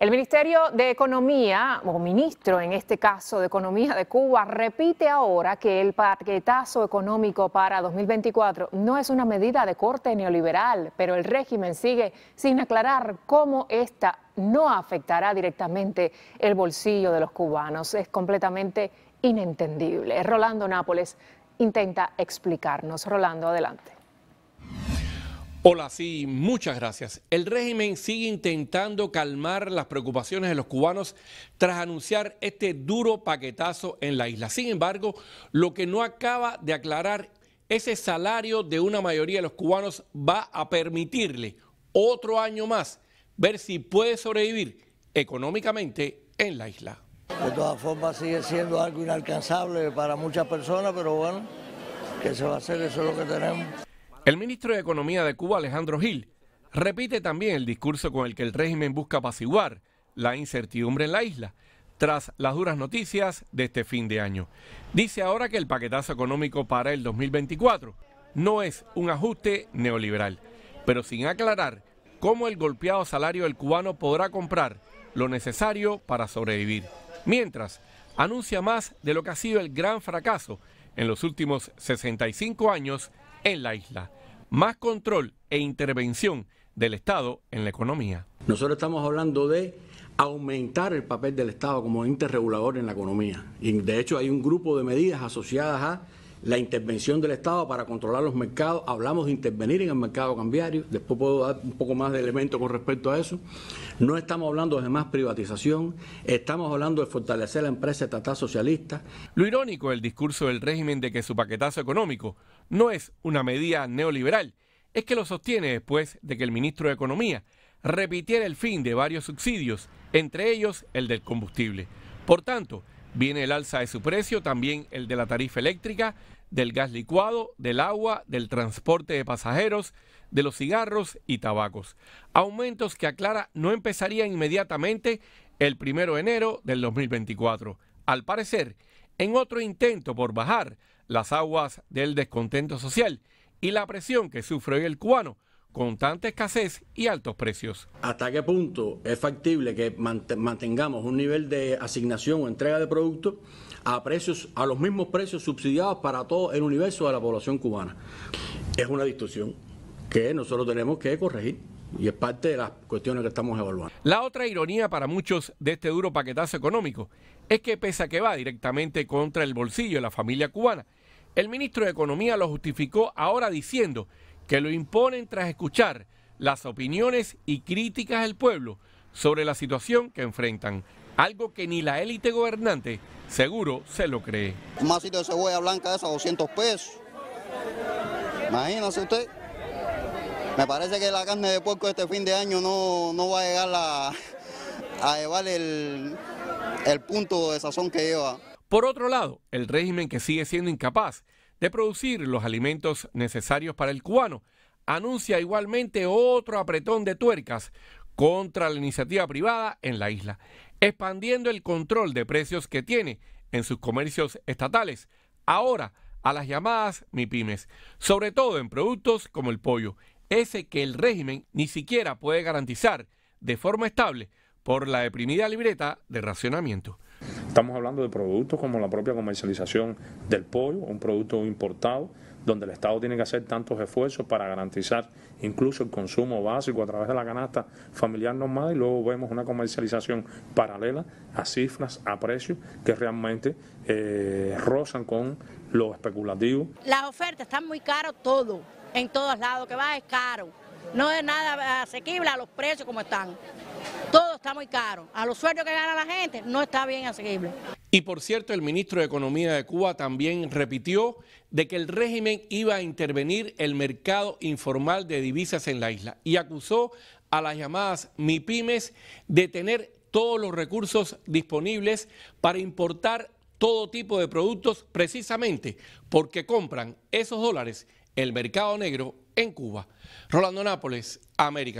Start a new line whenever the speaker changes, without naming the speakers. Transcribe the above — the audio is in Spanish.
El Ministerio de Economía, o ministro en este caso de Economía de Cuba, repite ahora que el paquetazo económico para 2024 no es una medida de corte neoliberal, pero el régimen sigue sin aclarar cómo esta no afectará directamente el bolsillo de los cubanos. Es completamente inentendible. Rolando Nápoles intenta explicarnos. Rolando, adelante. Hola, sí, muchas gracias. El régimen sigue intentando calmar las preocupaciones de los cubanos tras anunciar este duro paquetazo en la isla. Sin embargo, lo que no acaba de aclarar, ese salario de una mayoría de los cubanos va a permitirle otro año más ver si puede sobrevivir económicamente en la isla.
De todas formas, sigue siendo algo inalcanzable para muchas personas, pero bueno, ¿qué se va a hacer? Eso es lo que tenemos.
El ministro de Economía de Cuba, Alejandro Gil, repite también el discurso con el que el régimen busca apaciguar la incertidumbre en la isla tras las duras noticias de este fin de año. Dice ahora que el paquetazo económico para el 2024 no es un ajuste neoliberal, pero sin aclarar cómo el golpeado salario del cubano podrá comprar lo necesario para sobrevivir. Mientras, anuncia más de lo que ha sido el gran fracaso en los últimos 65 años en la isla más control e intervención del Estado en la economía.
Nosotros estamos hablando de aumentar el papel del Estado como interregulador regulador en la economía. Y de hecho hay un grupo de medidas asociadas a la intervención del Estado para controlar los mercados, hablamos de intervenir en el mercado cambiario, después puedo dar un poco más de elementos con respecto a eso, no estamos hablando de más privatización, estamos hablando de fortalecer la empresa estatal socialista.
Lo irónico del discurso del régimen de que su paquetazo económico no es una medida neoliberal, es que lo sostiene después de que el ministro de Economía repitiera el fin de varios subsidios, entre ellos el del combustible. Por tanto, viene el alza de su precio, también el de la tarifa eléctrica, del gas licuado, del agua, del transporte de pasajeros, de los cigarros y tabacos. Aumentos que aclara no empezarían inmediatamente el primero de enero del 2024. Al parecer, en otro intento por bajar las aguas del descontento social y la presión que
sufre hoy el cubano, ...con tanta escasez y altos precios. ¿Hasta qué punto es factible que mantengamos un nivel de asignación o entrega de productos a precios, a los mismos precios subsidiados para todo el universo de la población cubana? Es una distorsión que nosotros tenemos que corregir. Y es parte de las cuestiones que estamos evaluando.
La otra ironía para muchos de este duro paquetazo económico es que pese a que va directamente contra el bolsillo de la familia cubana, el ministro de Economía lo justificó ahora diciendo que lo imponen tras escuchar las opiniones y críticas del pueblo sobre la situación que enfrentan, algo que ni la élite gobernante seguro se lo cree.
Un masito de cebolla blanca de esos, 200 pesos. Imagínese usted. Me parece que la carne de puerco este fin de año no, va a llegar a, a llevar el, el punto de sazón que lleva. Por otro lado,
el régimen que sigue siendo incapaz de producir los alimentos necesarios para el cubano, anuncia igualmente otro apretón de tuercas contra la iniciativa privada en la isla, expandiendo el control de precios que tiene en sus comercios estatales, ahora a las llamadas MIPIMES, sobre todo en productos como el pollo, ese que el régimen ni siquiera puede garantizar de forma estable por la deprimida libreta de racionamiento. Estamos hablando de productos como la propia comercialización del pollo, un producto importado, donde el Estado tiene que hacer tantos esfuerzos para garantizar incluso el consumo básico a través de la canasta familiar normal y luego vemos una comercialización paralela a cifras, a precios que realmente eh, rozan con lo especulativo. Las ofertas están muy caras todo, en todos lados, que va es caro, no es nada asequible a los precios como están todo está muy caro. A los sueldos que gana la gente no está bien asequible. Y por cierto, el ministro de Economía de Cuba también repitió de que el régimen iba a intervenir el mercado informal de divisas en la isla y acusó a las llamadas MIPIMES de tener todos los recursos disponibles para importar todo tipo de productos precisamente porque compran esos dólares el mercado negro en Cuba. Rolando Nápoles, América